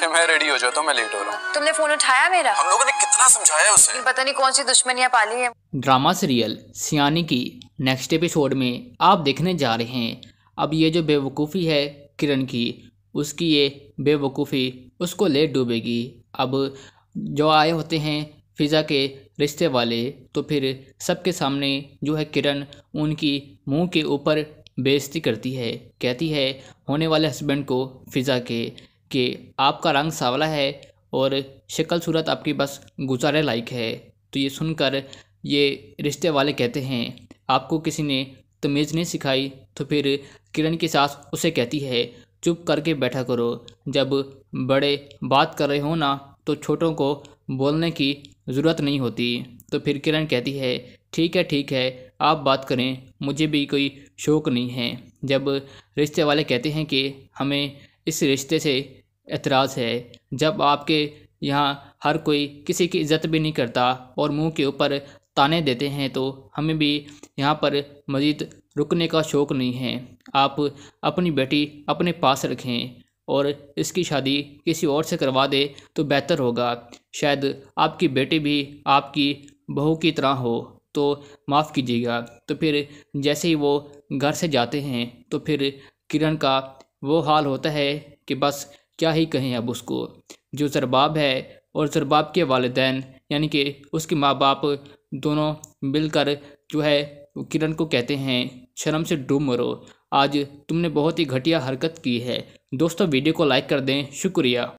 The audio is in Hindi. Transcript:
कि मैं रेडी हो जाता तो हूँ मैं लेट हो रहा हूँ तुमने फोन उठाया मेरा हम लोगों ने कितना समझाया उसे पता नहीं कौन सी दुश्मनियाँ पाली है ड्रामा सीरियल सियानी की नेक्स्ट एपिसोड में आप देखने जा रहे हैं अब ये जो बेवकूफ़ी है किरण की उसकी ये बेवकूफ़ी उसको लेट डूबेगी अब जो आए होते हैं फिज़ा के रिश्ते वाले तो फिर सबके सामने जो है किरण उनकी मुंह के ऊपर बेइज्जती करती है कहती है होने वाले हस्बैंड को फिज़ा के कि आपका रंग सांवला है और शक्ल सूरत आपकी बस गुजारे लायक है तो ये सुनकर ये रिश्ते वाले कहते हैं आपको किसी ने तमीज़ नहीं सिखाई तो फिर किरण की सास उसे कहती है चुप करके बैठा करो जब बड़े बात कर रहे हो ना तो छोटों को बोलने की ज़रूरत नहीं होती तो फिर किरण कहती है ठीक है ठीक है आप बात करें मुझे भी कोई शौक़ नहीं है जब रिश्ते वाले कहते हैं कि हमें इस रिश्ते से एतराज़ है जब आपके यहाँ हर कोई किसी की इज्जत भी नहीं करता और मुंह के ऊपर ताने देते हैं तो हमें भी यहाँ पर मज़ीद रुकने का शौक़ नहीं है आप अपनी बेटी अपने पास रखें और इसकी शादी किसी और से करवा दे तो बेहतर होगा शायद आपकी बेटी भी आपकी बहू की तरह हो तो माफ़ कीजिएगा तो फिर जैसे ही वो घर से जाते हैं तो फिर किरण का वो हाल होता है कि बस क्या ही कहें अब उसको जो जरबाब है और जरबाब के वालदेन यानी कि उसके माँ बाप दोनों मिलकर जो है किरण को कहते हैं शर्म से डूब मरो आज तुमने बहुत ही घटिया हरकत की है दोस्तों वीडियो को लाइक कर दें शुक्रिया